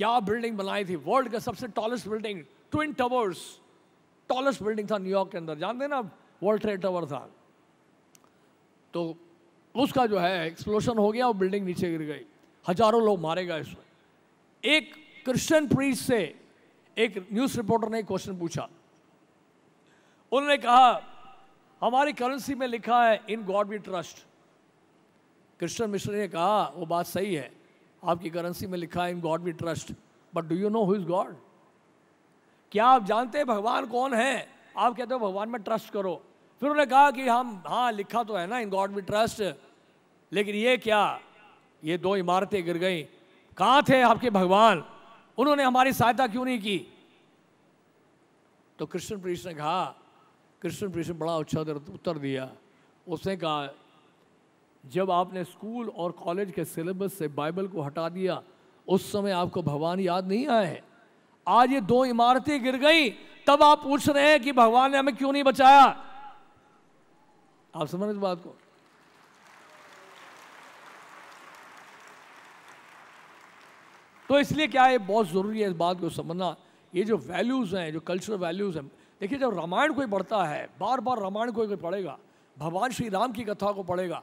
क्या बिल्डिंग बनाई थी वर्ल्ड का सबसे tallest building twin towers tallest building था न्यूयॉर्क के अंदर जानते हैं ना वर्ल्ड ट्रेड टावर था तो उसका जो है एक्सप्लोशन हो गया और बिल्डिंग नीचे गिर गई हजारों लोग मारे गए उसमें एक क्रिश्चियन प्रीस से एक न्यूज़ रिपोर्टर ने क्वेश्चन पूछा उन्होंने कहा हमारी करेंसी में लिखा है in God we trust Krishna Mishra ने कहा वो बात सही है आपकी करेंसी में लिखा है in God we trust but do you know who is God क्या आप जानते हैं भगवान कौन है आप कहते हो भगवान में ट्रस्ट करो फिर उन्होंने कहा कि हम हाँ लिखा तो है ना इन गॉड वी ट्रस्ट लेकिन ये क्या ये दो इमारतें गिर गई कहाँ थे आपके भगवान उन्होंने हमारी सहायता क्यों नहीं की तो कृष्ण प्रीष ने कहा कृष्ण प्रिय बड़ा अच्छा उत्तर दिया उसने कहा जब आपने स्कूल और कॉलेज के सिलेबस से बाइबल को हटा दिया उस समय आपको भगवान याद नहीं आए आज ये दो इमारतें गिर गई तब आप पूछ रहे हैं कि भगवान ने हमें क्यों नहीं बचाया आप समझ इस बात को तो इसलिए क्या है बहुत ज़रूरी है इस बात को समझना ये जो वैल्यूज़ हैं जो कल्चरल वैल्यूज़ हैं देखिए जब रामायण कोई पढ़ता है बार बार रामायण कोई कोई पढ़ेगा भगवान श्री राम की कथा को पढ़ेगा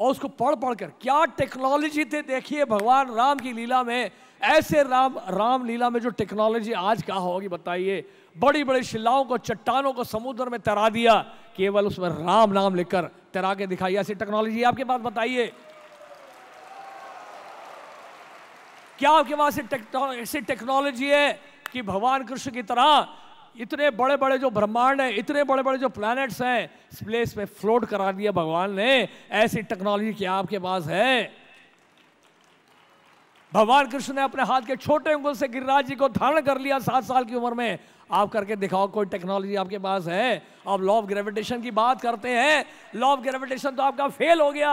और उसको पढ़ पढ़ कर क्या टेक्नोलॉजी थे देखिए भगवान राम की लीला में ऐसे राम राम लीला में जो टेक्नोलॉजी आज क्या होगी बताइए बड़ी बड़ी शिलाओं को चट्टानों को समुद्र में तैरा दिया केवल उसमें राम नाम लिखकर तैरा के दिखाई ऐसी टेक्नोलॉजी आपके पास बताइए क्या आपके पास ऐसी टेक्नोलॉजी है कि भगवान कृष्ण की तरह इतने बड़े बड़े जो ब्रह्मांड हैं इतने बड़े बड़े जो प्लैनेट्स हैं स्पेस में फ्लोट करा दिया भगवान ने ऐसी टेक्नोलॉजी क्या आपके पास है भगवान कृष्ण ने अपने हाथ के छोटे उंगल से गिरिराज जी को धारण कर लिया सात साल की उम्र में आप करके दिखाओ कोई टेक्नोलॉजी आपके पास है आप लॉ ऑफ ग्रेविटेशन की बात करते हैं लॉ ऑफ ग्रेविटेशन तो आपका फेल हो गया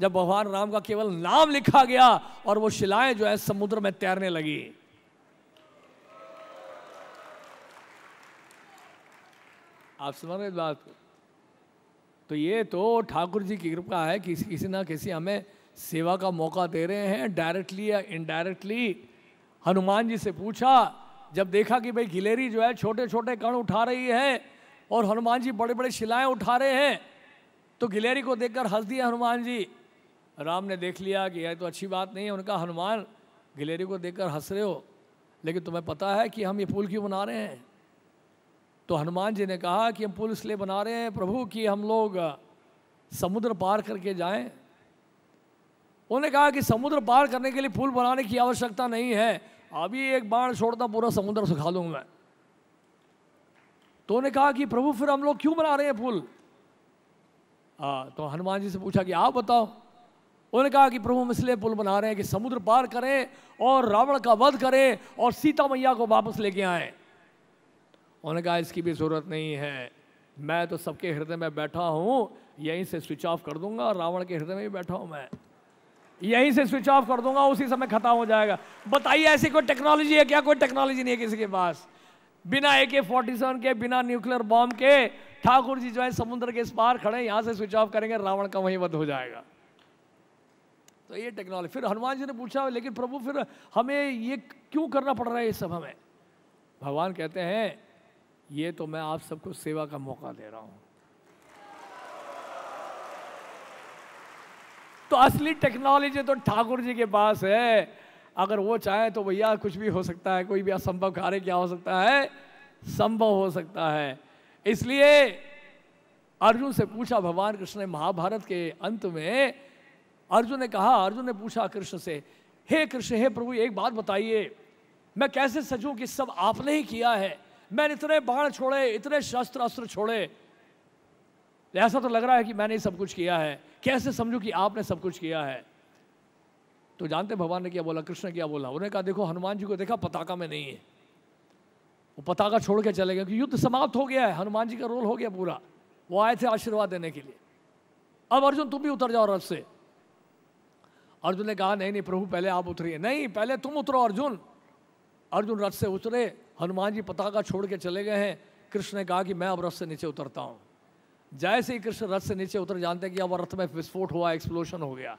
जब भगवान राम का केवल नाम लिखा गया और वो शिलाएं जो है समुद्र में तैरने लगी आप समझ रहे बात को तो ये तो ठाकुर जी की कृपा है कि किसी ना किसी हमें सेवा का मौका दे रहे हैं डायरेक्टली या इनडायरेक्टली हनुमान जी से पूछा जब देखा कि भाई गिलेरी जो है छोटे छोटे कण उठा रही है और हनुमान जी बड़े बड़े शिलाएं उठा रहे हैं तो गिलेरी को देखकर हंस दिया हनुमान जी राम ने देख लिया कि यह तो अच्छी बात नहीं है उनका हनुमान गिलेरी को देखकर हंस रहे हो लेकिन तुम्हें पता है कि हम ये फूल क्यों बना रहे हैं तो हनुमान जी ने कहा कि हम पुल इसलिए बना रहे हैं प्रभु कि हम लोग समुद्र पार करके जाएं उन्होंने कहा कि समुद्र पार करने के लिए पुल बनाने की आवश्यकता नहीं है अभी एक बाढ़ छोड़ता पूरा समुद्र सुखा मैं तो उन्होंने कहा कि प्रभु फिर हम लोग क्यों बना रहे हैं पुल आ, हाँ, तो हनुमान जी से पूछा कि आप बताओ उन्होंने कहा कि प्रभु हम इसलिए पुल बना रहे हैं कि समुद्र पार करें और रावण का वध करें और सीता मैया को वापस लेके आएं उन्होंने कहा इसकी भी ज़रूरत नहीं है मैं तो सबके हृदय में बैठा हूँ यहीं से स्विच ऑफ कर दूंगा और रावण के हृदय में भी बैठा हूँ मैं यहीं से स्विच ऑफ कर दूंगा उसी समय ख़त्म हो जाएगा बताइए ऐसी कोई टेक्नोलॉजी है क्या कोई टेक्नोलॉजी नहीं है किसी के पास बिना ए के फोर्टी सेवन के बिना न्यूक्लियर बॉम्ब के ठाकुर जी जो है समुद्र के इस पार खड़े यहां से स्विच ऑफ करेंगे रावण का वहीं वध हो जाएगा तो ये टेक्नोलॉजी फिर हनुमान जी ने पूछा लेकिन प्रभु फिर हमें ये क्यों करना पड़ रहा है ये सब हमें भगवान कहते हैं ये तो मैं आप सबको सेवा का मौका दे रहा हूँ तो असली टेक्नोलॉजी तो ठाकुर जी के पास है अगर वो चाहें तो भैया कुछ भी हो सकता है कोई भी असंभव कार्य क्या हो सकता है संभव हो सकता है इसलिए अर्जुन से पूछा भगवान कृष्ण ने महाभारत के अंत में अर्जुन ने कहा अर्जुन ने पूछा कृष्ण से हे कृष्ण हे प्रभु एक बात बताइए मैं कैसे सचूं कि सब आपने ही किया है मैंने इतने बाढ़ छोड़े इतने शस्त्र अस्त्र छोड़े ऐसा तो लग रहा है कि मैंने सब कुछ किया है कैसे समझू कि आपने सब कुछ किया है तो जानते भगवान ने क्या बोला कृष्ण क्या बोला उन्होंने कहा देखो हनुमान जी को देखा पताका में नहीं है वो पताका छोड़ के चले गए क्योंकि युद्ध समाप्त हो गया है हनुमान जी का रोल हो गया पूरा वो आए थे आशीर्वाद देने के लिए अब अर्जुन तुम भी उतर जाओ रथ से अर्जुन ने कहा नहीं नहीं प्रभु पहले आप उतरिए नहीं पहले तुम उतरो अर्जुन अर्जुन रथ से उतरे हनुमान जी पताका छोड़ के चले गए हैं कृष्ण ने कहा कि मैं अब रथ से नीचे उतरता हूँ जैसे ही कृष्ण रथ से नीचे उतर जानते हैं कि अब रथ में विस्फोट हुआ एक्सप्लोशन हो गया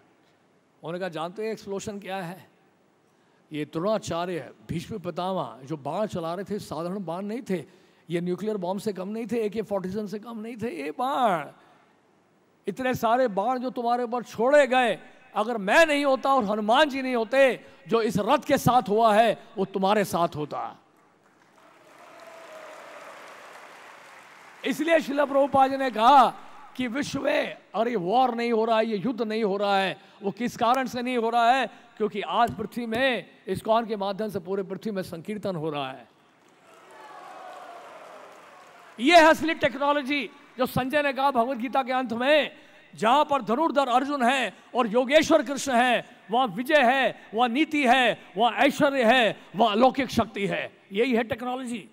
उन्होंने कहा जानते हैं एक्सप्लोशन क्या है ये द्रोणाचार्य भीष्म पितामा जो बाण चला रहे थे साधारण बाण नहीं थे ये न्यूक्लियर बॉम्ब से कम नहीं थे ए के फोर्टीजन से कम नहीं थे ये बाण इतने सारे बाण जो तुम्हारे ऊपर छोड़े गए अगर मैं नहीं होता और हनुमान जी नहीं होते जो इस रथ के साथ हुआ है वो तुम्हारे साथ होता इसलिए शिल प्रभुपाद ने कहा कि विश्व में अरे वॉर नहीं हो रहा है ये युद्ध नहीं हो रहा है वो किस कारण से नहीं हो रहा है क्योंकि आज पृथ्वी में इस कौन के माध्यम से पूरे पृथ्वी में संकीर्तन हो रहा है ये है असली टेक्नोलॉजी जो संजय ने कहा भगवत गीता के अंत में जहां पर धनुर्धर अर्जुन है और योगेश्वर कृष्ण है वह विजय है वह नीति है वह ऐश्वर्य है वह अलौकिक शक्ति है यही है टेक्नोलॉजी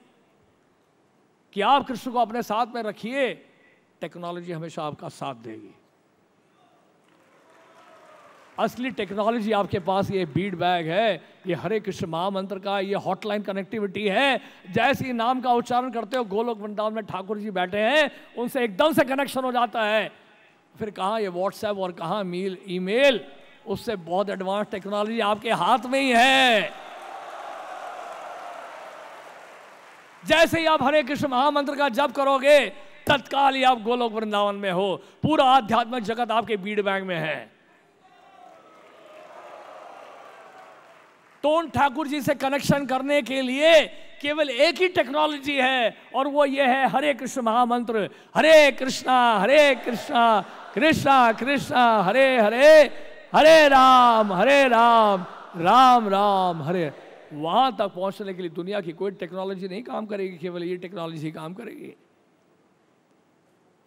कि आप कृष्ण को अपने साथ में रखिए टेक्नोलॉजी हमेशा आपका साथ देगी असली टेक्नोलॉजी आपके पास ये बीड बैग है ये हरे कृष्ण महामंत्र का ये हॉटलाइन कनेक्टिविटी है जैसे ही नाम का उच्चारण करते हो गोलोक वृंदावन में ठाकुर जी बैठे हैं उनसे एकदम से कनेक्शन हो जाता है फिर कहाँ ये व्हाट्सएप और कहाँ मील ईमेल उससे बहुत एडवांस टेक्नोलॉजी आपके हाथ में ही है जैसे ही आप हरे कृष्ण महामंत्र का जप करोगे तत्काल ही आप गोलोक वृंदावन में हो पूरा आध्यात्मिक जगत आपके बीड बैंक में है टोन तो ठाकुर जी से कनेक्शन करने के लिए केवल एक ही टेक्नोलॉजी है और वो ये है हरे कृष्ण महामंत्र हरे कृष्णा हरे कृष्णा कृष्णा कृष्णा हरे हरे हरे राम हरे राम राम राम हरे वहाँ तक पहुँचने के लिए दुनिया की कोई टेक्नोलॉजी नहीं काम करेगी केवल ये टेक्नोलॉजी काम करेगी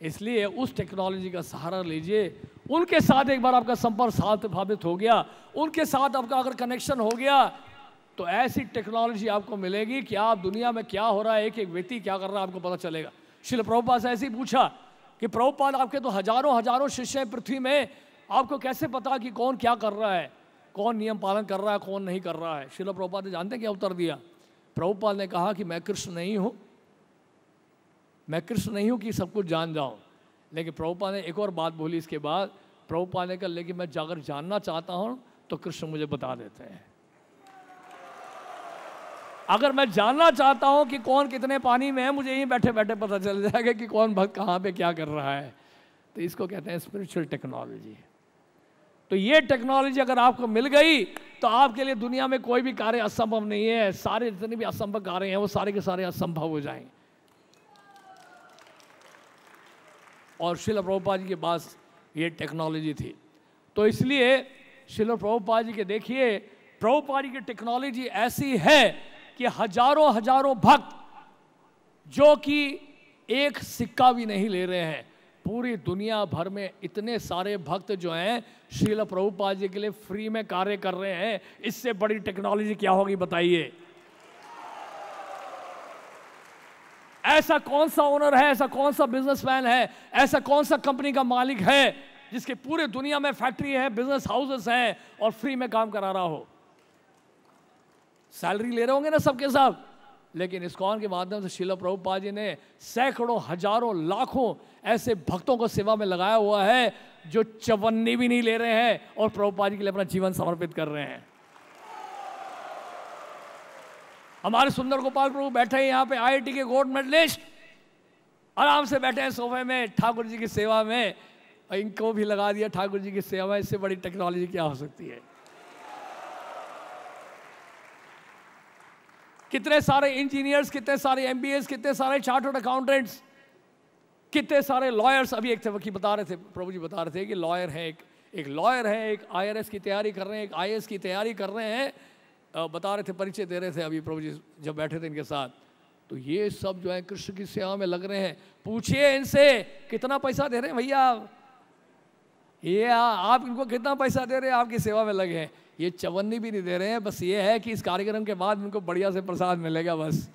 इसलिए उस टेक्नोलॉजी का सहारा लीजिए उनके साथ एक बार आपका संपर्क साथ भावित हो गया उनके साथ आपका अगर कनेक्शन हो गया तो ऐसी टेक्नोलॉजी आपको मिलेगी कि आप दुनिया में क्या हो रहा है एक एक व्यक्ति क्या कर रहा है आपको पता चलेगा शिल प्रभुपाल से ऐसे ही पूछा कि प्रभुपाल आपके तो हजारों हजारों शिष्य हैं पृथ्वी में आपको कैसे पता कि कौन क्या कर रहा है कौन नियम पालन कर रहा है कौन नहीं कर रहा है शिला प्रभुपाल ने जानते क्या उत्तर दिया प्रभुपाल ने कहा कि मैं कृष्ण नहीं हूँ मैं कृष्ण नहीं हूँ कि सब कुछ जान जाऊँ लेकिन प्रभुपाल ने एक और बात बोली इसके बाद प्रभुपाल ने कहा लेकिन मैं जाकर जानना चाहता हूँ तो कृष्ण मुझे बता देते हैं अगर मैं जानना चाहता हूँ कि कौन कितने पानी में है मुझे यहीं बैठे बैठे पता चल जाएगा कि कौन भक्त कहाँ पे क्या कर रहा है तो इसको कहते हैं स्पिरिचुअल टेक्नोलॉजी तो ये टेक्नोलॉजी अगर आपको मिल गई तो आपके लिए दुनिया में कोई भी कार्य असंभव नहीं है सारे जितने भी असंभव कार्य हैं वो सारे के सारे असंभव हो जाएंगे और शिल प्रभुपा जी के पास ये टेक्नोलॉजी थी तो इसलिए शिल प्रभुपा जी के देखिए प्रभुपा जी की टेक्नोलॉजी ऐसी है कि हजारों हजारों भक्त जो कि एक सिक्का भी नहीं ले रहे हैं पूरी दुनिया भर में इतने सारे भक्त जो हैं शील प्रभुपाल जी के लिए फ्री में कार्य कर रहे हैं इससे बड़ी टेक्नोलॉजी क्या होगी बताइए ऐसा कौन सा ओनर है ऐसा कौन सा बिजनेसमैन है ऐसा कौन सा कंपनी का मालिक है जिसके पूरे दुनिया में फैक्ट्री है बिजनेस हाउसेस हैं और फ्री में काम करा रहा हो सैलरी ले रहे होंगे ना सबके साथ लेकिन इस्कॉन के माध्यम से शिला प्रभुपा जी ने सैकड़ों हजारों लाखों ऐसे भक्तों को सेवा में लगाया हुआ है जो चवन्नी भी नहीं ले रहे हैं और प्रभुपा जी के लिए अपना जीवन समर्पित कर रहे हैं हमारे सुंदर गोपाल प्रभु बैठे हैं यहाँ पे आईआईटी के गोल्ड मेडलिस्ट आराम से बैठे हैं सोफे में ठाकुर जी की सेवा में इनको भी लगा दिया ठाकुर जी की सेवा में इससे बड़ी टेक्नोलॉजी क्या हो सकती है कितने सारे इंजीनियर्स कितने सारे एम कितने सारे चार्टर्ड अकाउंटेंट्स कितने सारे लॉयर्स अभी एक थे वकील बता रहे थे प्रभु जी बता रहे थे कि लॉयर है एक एक लॉयर है एक आईआरएस की तैयारी कर रहे हैं एक आई की तैयारी कर रहे हैं बता रहे थे परिचय दे रहे थे अभी प्रभु जी जब बैठे थे इनके साथ तो ये सब जो है कृष्ण की सेवा में लग रहे हैं पूछिए इनसे कितना पैसा दे रहे हैं भैया ये आप इनको कितना पैसा दे रहे हैं आपकी सेवा में लगे हैं ये चवन्नी भी नहीं दे रहे हैं बस ये है कि इस कार्यक्रम के बाद उनको बढ़िया से प्रसाद मिलेगा बस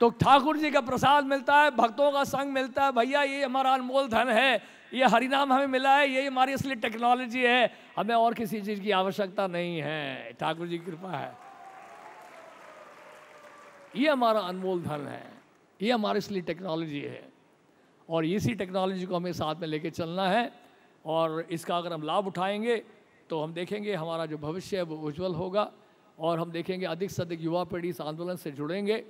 तो ठाकुर जी का प्रसाद मिलता है भक्तों का संग मिलता है भैया ये हमारा अनमोल धन है ये हरिनाम हमें मिला है ये हमारी असली टेक्नोलॉजी है हमें और किसी चीज़ की आवश्यकता नहीं है ठाकुर जी की कृपा है ये हमारा अनमोल धन है ये हमारे इसलिए टेक्नोलॉजी है और इसी टेक्नोलॉजी को हमें साथ में लेके चलना है और इसका अगर हम लाभ उठाएंगे तो हम देखेंगे हमारा जो भविष्य है वो उज्जवल होगा और हम देखेंगे अधिक से अधिक युवा पीढ़ी इस आंदोलन से जुड़ेंगे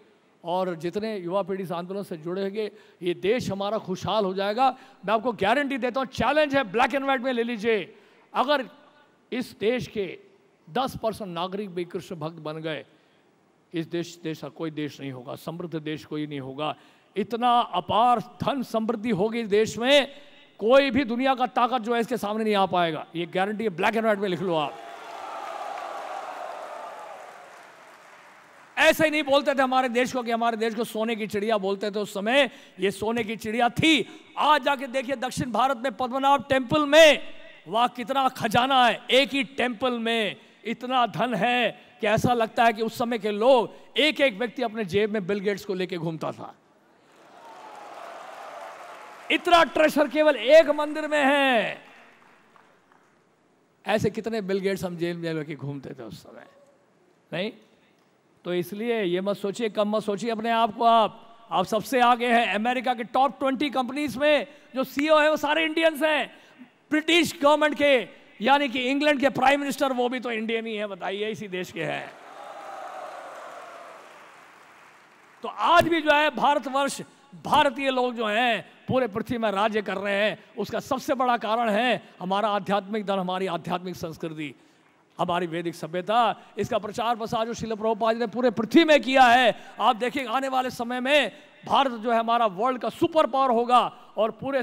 और जितने युवा पीढ़ी इस आंदोलन से जुड़ेंगे ये देश हमारा खुशहाल हो जाएगा मैं आपको गारंटी देता हूँ चैलेंज है ब्लैक एंड व्हाइट में ले लीजिए अगर इस देश के 10 परसेंट नागरिक भी कृष्ण भक्त बन गए इस देश देश का कोई देश नहीं होगा समृद्ध देश कोई नहीं होगा इतना अपार धन समृद्धि होगी देश में कोई भी दुनिया का ताकत जो है इसके सामने नहीं आ पाएगा ये गारंटी ब्लैक एंड व्हाइट में लिख लो आप ऐसे ही नहीं बोलते थे हमारे देश को कि हमारे देश को सोने की चिड़िया बोलते थे उस समय ये सोने की चिड़िया थी आज जाके देखिए दक्षिण भारत में पद्मनाभ टेम्पल में वह कितना खजाना है एक ही टेम्पल में इतना धन है कि ऐसा लगता है कि उस समय के लोग एक एक व्यक्ति अपने जेब में बिल गेट्स को लेकर घूमता था इतना ट्रेशर केवल एक मंदिर में है ऐसे कितने बिलगेट्स हम जेल में लेके घूमते थे उस समय नहीं तो इसलिए ये मत सोचिए कम मत सोचिए अपने आप को आप आप सबसे आगे हैं अमेरिका के टॉप ट्वेंटी कंपनीज में जो सीईओ e है वो सारे इंडियंस हैं ब्रिटिश गवर्नमेंट के यानी कि इंग्लैंड के प्राइम मिनिस्टर वो भी तो इंडियन ही है बताइए इसी देश के हैं तो आज भी जो है भारतवर्ष भारतीय लोग जो हैं पूरे पृथ्वी में राज्य कर रहे हैं उसका सबसे बड़ा कारण है हमारा आध्यात्मिक धन हमारी आध्यात्मिक संस्कृति हमारी वैदिक सभ्यता इसका प्रचार प्रसार जो शिल प्रभुपाद ने पूरे पृथ्वी में किया है आप देखिए आने वाले समय में भारत जो है हमारा वर्ल्ड का सुपर पावर होगा और पूरे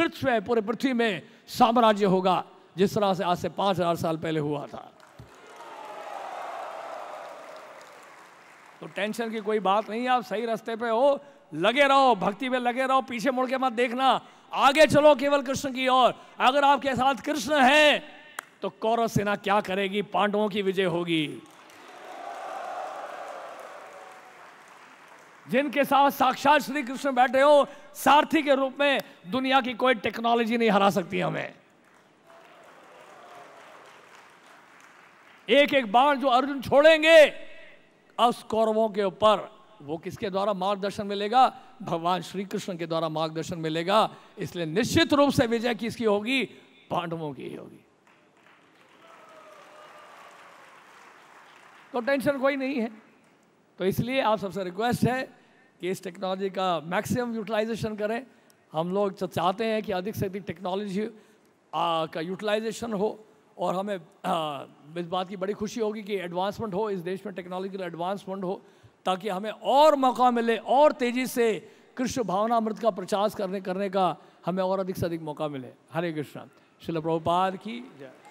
विश्व में पूरे पृथ्वी में साम्राज्य होगा जिस तरह से आज से पाँच हज़ार साल पहले हुआ था तो टेंशन की कोई बात नहीं आप सही रास्ते पे हो लगे रहो भक्ति में लगे रहो पीछे मुड़ के मत देखना आगे चलो केवल कृष्ण की ओर अगर आपके साथ कृष्ण है तो कौरव सेना क्या करेगी पांडवों की विजय होगी जिनके साथ साक्षात श्री कृष्ण बैठे हो सारथी के रूप में दुनिया की कोई टेक्नोलॉजी नहीं हरा सकती हमें एक एक बाण जो अर्जुन छोड़ेंगे अब कौरवों के ऊपर वो किसके द्वारा मार्गदर्शन मिलेगा भगवान श्री कृष्ण के द्वारा मार्गदर्शन मिलेगा इसलिए निश्चित रूप से विजय किसकी होगी पांडवों की होगी तो टेंशन कोई नहीं है तो इसलिए आप सबसे रिक्वेस्ट है कि इस टेक्नोलॉजी का मैक्सिमम यूटिलाइजेशन करें हम लोग तो चाहते हैं कि अधिक से अधिक टेक्नोलॉजी का यूटिलाइजेशन हो और हमें आ, इस बात की बड़ी खुशी होगी कि एडवांसमेंट हो इस देश में टेक्नोलॉजी का एडवांसमेंट हो ताकि हमें और मौका मिले और तेज़ी से कृष्ण भावना अमृत का प्रचार करने करने का हमें और अधिक से अधिक मौका मिले हरे कृष्ण शिल प्रभुपाद की जय